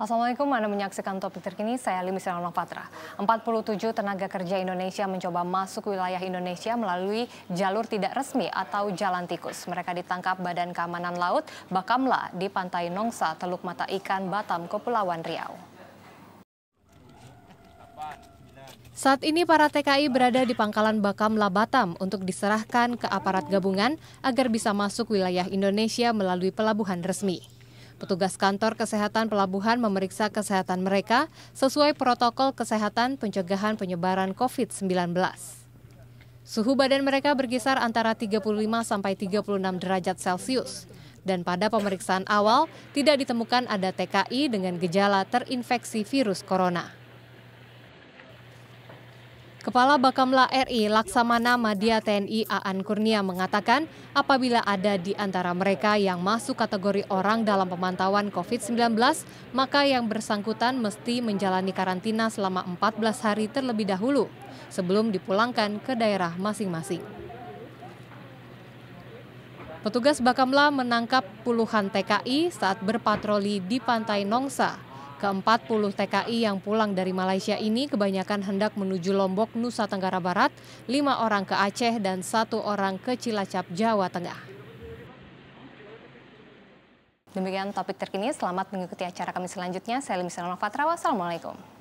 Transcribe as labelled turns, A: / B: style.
A: Assalamualaikum, Anda menyaksikan topik terkini, saya Limis Novatra. 47 tenaga kerja Indonesia mencoba masuk wilayah Indonesia melalui jalur tidak resmi atau jalan tikus. Mereka ditangkap Badan Keamanan Laut Bakamla di Pantai Nongsa, Teluk Mata Ikan, Batam, Kepulauan Riau. Saat ini para TKI berada di pangkalan Bakamla Batam untuk diserahkan ke aparat gabungan agar bisa masuk wilayah Indonesia melalui pelabuhan resmi. Petugas kantor kesehatan pelabuhan memeriksa kesehatan mereka sesuai protokol kesehatan pencegahan penyebaran COVID-19. Suhu badan mereka berkisar antara 35 sampai 36 derajat Celcius. Dan pada pemeriksaan awal, tidak ditemukan ada TKI dengan gejala terinfeksi virus corona. Kepala Bakamla RI Laksamana Madia TNI Aan Kurnia mengatakan apabila ada di antara mereka yang masuk kategori orang dalam pemantauan COVID-19, maka yang bersangkutan mesti menjalani karantina selama 14 hari terlebih dahulu sebelum dipulangkan ke daerah masing-masing. Petugas Bakamla menangkap puluhan TKI saat berpatroli di Pantai Nongsa, ke-40 TKI yang pulang dari Malaysia ini kebanyakan hendak menuju Lombok, Nusa Tenggara Barat, lima orang ke Aceh, dan satu orang ke Cilacap, Jawa Tengah. Demikian topik terkini, selamat mengikuti acara kami selanjutnya. Saya Limisa Fatrawa, Assalamualaikum.